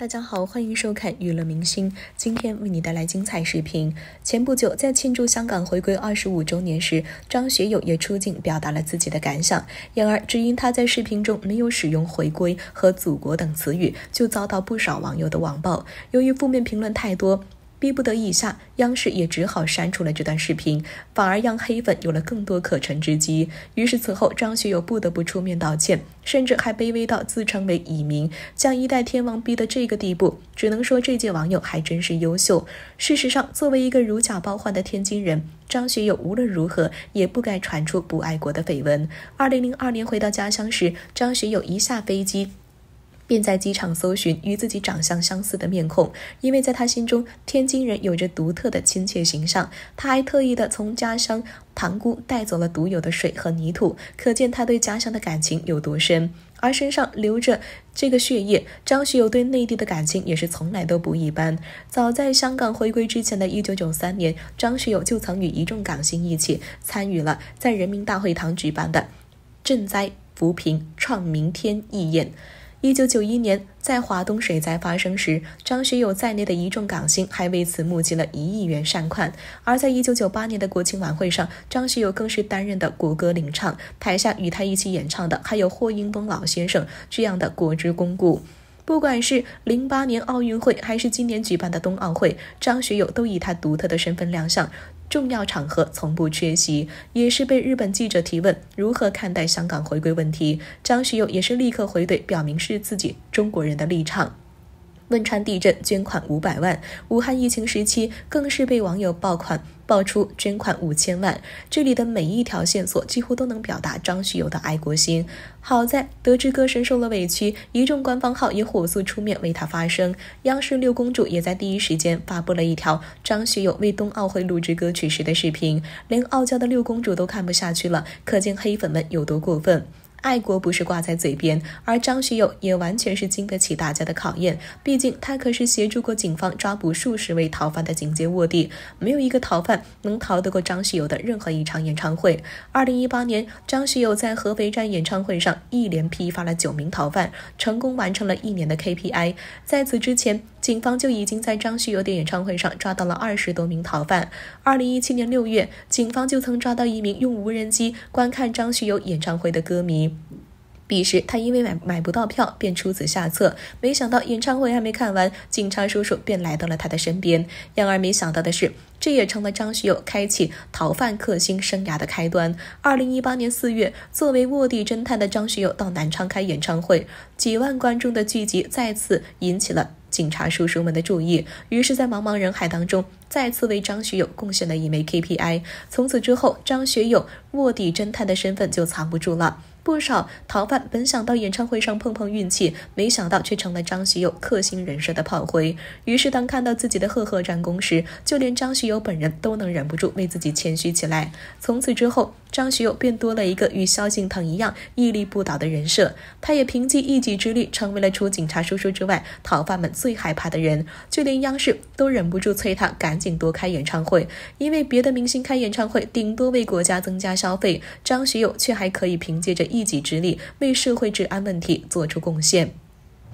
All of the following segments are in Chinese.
大家好，欢迎收看娱乐明星，今天为你带来精彩视频。前不久，在庆祝香港回归二十五周年时，张学友也出镜表达了自己的感想。然而，只因他在视频中没有使用“回归”和“祖国”等词语，就遭到不少网友的网暴。由于负面评论太多。逼不得已下，央视也只好删除了这段视频，反而让黑粉有了更多可乘之机。于是此后，张学友不得不出面道歉，甚至还卑微到自称为“蚁民”，将一代天王逼到这个地步，只能说这届网友还真是优秀。事实上，作为一个如假包换的天津人，张学友无论如何也不该传出不爱国的绯闻。二零零二年回到家乡时，张学友一下飞机。便在机场搜寻与自己长相相似的面孔，因为在他心中，天津人有着独特的亲切形象。他还特意的从家乡塘沽带走了独有的水和泥土，可见他对家乡的感情有多深。而身上流着这个血液，张学友对内地的感情也是从来都不一般。早在香港回归之前的一九九三年，张学友就曾与一众港星一起参与了在人民大会堂举办的赈灾扶贫创明天义演。一九九一年，在华东水灾发生时，张学友在内的一众港星还为此募集了一亿元善款。而在一九九八年的国庆晚会上，张学友更是担任的国歌领唱，台下与他一起演唱的还有霍英东老先生这样的国之公故。不管是零八年奥运会，还是今年举办的冬奥会，张学友都以他独特的身份亮相，重要场合从不缺席。也是被日本记者提问如何看待香港回归问题，张学友也是立刻回怼，表明是自己中国人的立场。汶川地震捐款五百万，武汉疫情时期更是被网友爆款爆出捐款五千万。这里的每一条线索几乎都能表达张学友的爱国心。好在得知歌神受了委屈，一众官方号也火速出面为他发声。央视六公主也在第一时间发布了一条张学友为冬奥会录制歌曲时的视频，连傲娇的六公主都看不下去了，可见黑粉们有多过分。爱国不是挂在嘴边，而张学友也完全是经得起大家的考验。毕竟他可是协助过警方抓捕数十位逃犯的警界卧底，没有一个逃犯能逃得过张学友的任何一场演唱会。二零一八年，张学友在合肥站演唱会上一连批发了九名逃犯，成功完成了一年的 KPI。在此之前，警方就已经在张学友的演唱会上抓到了二十多名逃犯。二零一七年六月，警方就曾抓到一名用无人机观看张学友演唱会的歌迷。彼时，他因为买买不到票，便出此下策。没想到，演唱会还没看完，警察叔叔便来到了他的身边。然而，没想到的是。这也成了张学友开启逃犯克星生涯的开端。二零一八年四月，作为卧底侦探的张学友到南昌开演唱会，几万观众的聚集再次引起了警察叔叔们的注意。于是，在茫茫人海当中，再次为张学友贡献了一枚 KPI。从此之后，张学友卧底侦探的身份就藏不住了。不少逃犯本想到演唱会上碰碰运气，没想到却成了张学友克星人设的炮灰。于是，当看到自己的赫赫战功时，就连张学。有本人都能忍不住为自己谦虚起来。从此之后，张学友便多了一个与萧敬腾一样屹立不倒的人设。他也凭借一己之力，成为了除警察叔叔之外逃犯们最害怕的人。就连央视都忍不住催他赶紧多开演唱会，因为别的明星开演唱会顶多为国家增加消费，张学友却还可以凭借着一己之力为社会治安问题做出贡献。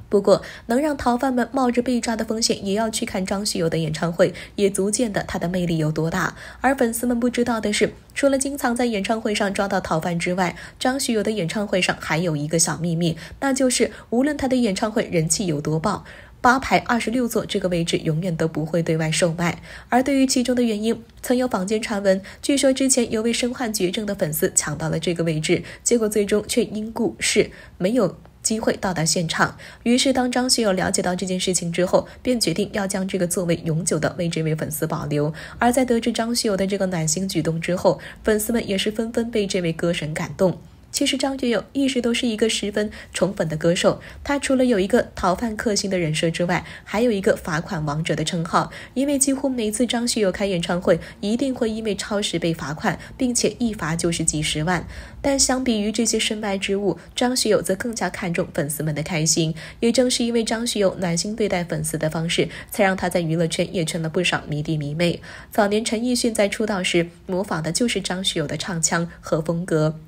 不过，能让逃犯们冒着被抓的风险也要去看张学友的演唱会，也足见的他的魅力有多大。而粉丝们不知道的是，除了经常在演唱会上抓到逃犯之外，张学友的演唱会上还有一个小秘密，那就是无论他的演唱会人气有多爆，八排二十六座这个位置永远都不会对外售卖。而对于其中的原因，曾有坊间传闻，据说之前有位身患绝症的粉丝抢到了这个位置，结果最终却因故事没有。机会到达现场。于是，当张学友了解到这件事情之后，便决定要将这个座位永久的为这位粉丝保留。而在得知张学友的这个暖心举动之后，粉丝们也是纷纷被这位歌神感动。其实张学友一直都是一个十分宠粉的歌手。他除了有一个“逃犯克星”的人设之外，还有一个罚款王者的称号。因为几乎每次张学友开演唱会，一定会因为超时被罚款，并且一罚就是几十万。但相比于这些身外之物，张学友则更加看重粉丝们的开心。也正是因为张学友暖心对待粉丝的方式，才让他在娱乐圈也圈了不少迷弟迷妹。早年陈奕迅在出道时模仿的就是张学友的唱腔和风格。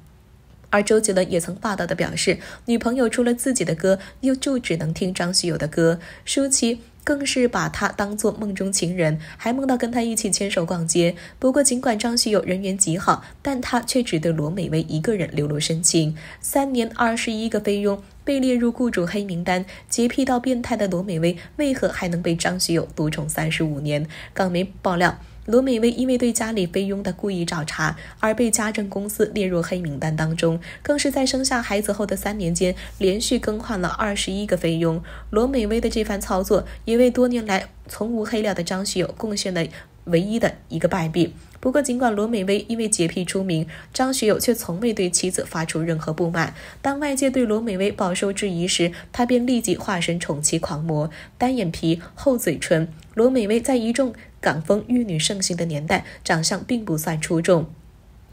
而周杰伦也曾霸道地表示，女朋友除了自己的歌，又就只能听张学友的歌。舒淇更是把他当做梦中情人，还梦到跟他一起牵手逛街。不过，尽管张学友人缘极好，但他却只对罗美薇一个人流露深情。三年二十一个菲佣被列入雇主黑名单，洁癖到变态的罗美薇，为何还能被张学友独宠三十五年？港媒爆料。罗美薇因为对家里菲佣的故意找茬而被家政公司列入黑名单当中，更是在生下孩子后的三年间连续更换了二十一个菲佣。罗美薇的这番操作也为多年来从无黑料的张学友贡献了。唯一的一个败笔。不过，尽管罗美薇因为洁癖出名，张学友却从未对妻子发出任何不满。当外界对罗美薇饱受质疑时，他便立即化身宠妻狂魔，单眼皮、厚嘴唇。罗美薇在一众港风玉女盛行的年代，长相并不算出众。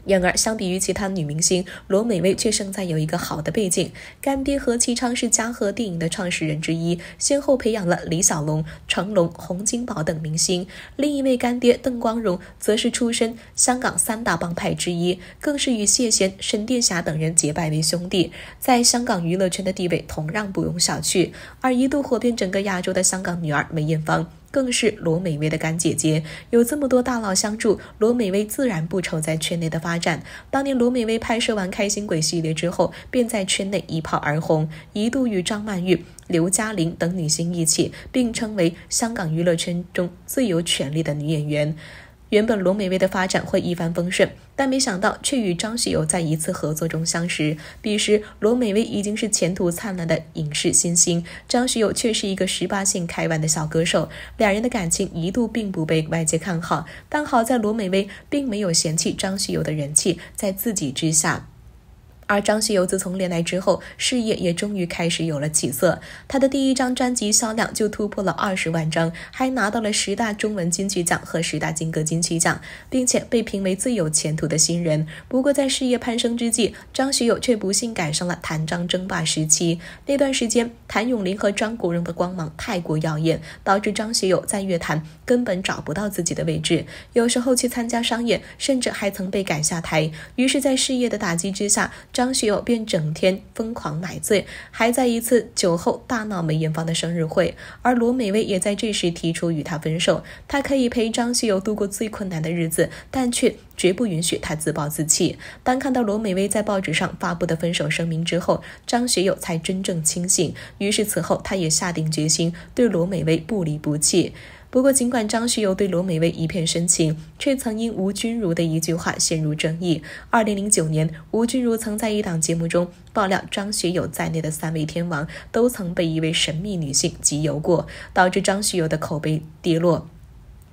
然而，相比于其他女明星，罗美薇却胜在有一个好的背景。干爹何其昌是嘉禾电影的创始人之一，先后培养了李小龙、成龙、洪金宝等明星。另一位干爹邓光荣则是出身香港三大帮派之一，更是与谢贤、沈殿霞等人结拜为兄弟，在香港娱乐圈的地位同样不容小觑。而一度火遍整个亚洲的香港女儿梅艳芳。更是罗美薇的干姐姐，有这么多大佬相助，罗美薇自然不愁在圈内的发展。当年罗美薇拍摄完《开心鬼》系列之后，便在圈内一炮而红，一度与张曼玉、刘嘉玲等女星一起并称为香港娱乐圈中最有权力的女演员。原本罗美薇的发展会一帆风顺，但没想到却与张学友在一次合作中相识。彼时，罗美薇已经是前途灿烂的影视新星，张学友却是一个十八线开外的小歌手。两人的感情一度并不被外界看好，但好在罗美薇并没有嫌弃张学友的人气在自己之下。而张学友自从恋爱之后，事业也终于开始有了起色。他的第一张专辑销量就突破了二十万张，还拿到了十大中文金曲奖和十大金歌金曲奖，并且被评为最有前途的新人。不过，在事业攀升之际，张学友却不幸赶上了谭张争霸时期。那段时间，谭咏麟和张国荣的光芒太过耀眼，导致张学友在乐坛根本找不到自己的位置。有时候去参加商演，甚至还曾被赶下台。于是，在事业的打击之下，张学友便整天疯狂买醉，还在一次酒后大闹梅艳芳的生日会。而罗美薇也在这时提出与他分手，他可以陪张学友度过最困难的日子，但却绝不允许他自暴自弃。当看到罗美薇在报纸上发布的分手声明之后，张学友才真正清醒。于是此后，他也下定决心对罗美薇不离不弃。不过，尽管张学友对罗美薇一片深情，却曾因吴君如的一句话陷入争议。二零零九年，吴君如曾在一档节目中爆料，张学友在内的三位天王都曾被一位神秘女性集邮过，导致张学友的口碑跌落。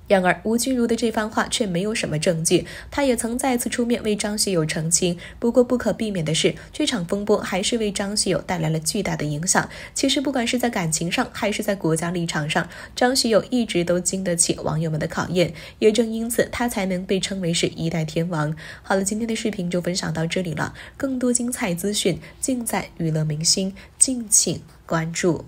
然而，吴君如的这番话却没有什么证据。他也曾再次出面为张学友澄清。不过，不可避免的是，这场风波还是为张学友带来了巨大的影响。其实，不管是在感情上，还是在国家立场上，张学友一直都经得起网友们的考验。也正因此，他才能被称为是一代天王。好了，今天的视频就分享到这里了。更多精彩资讯，尽在娱乐明星，敬请关注。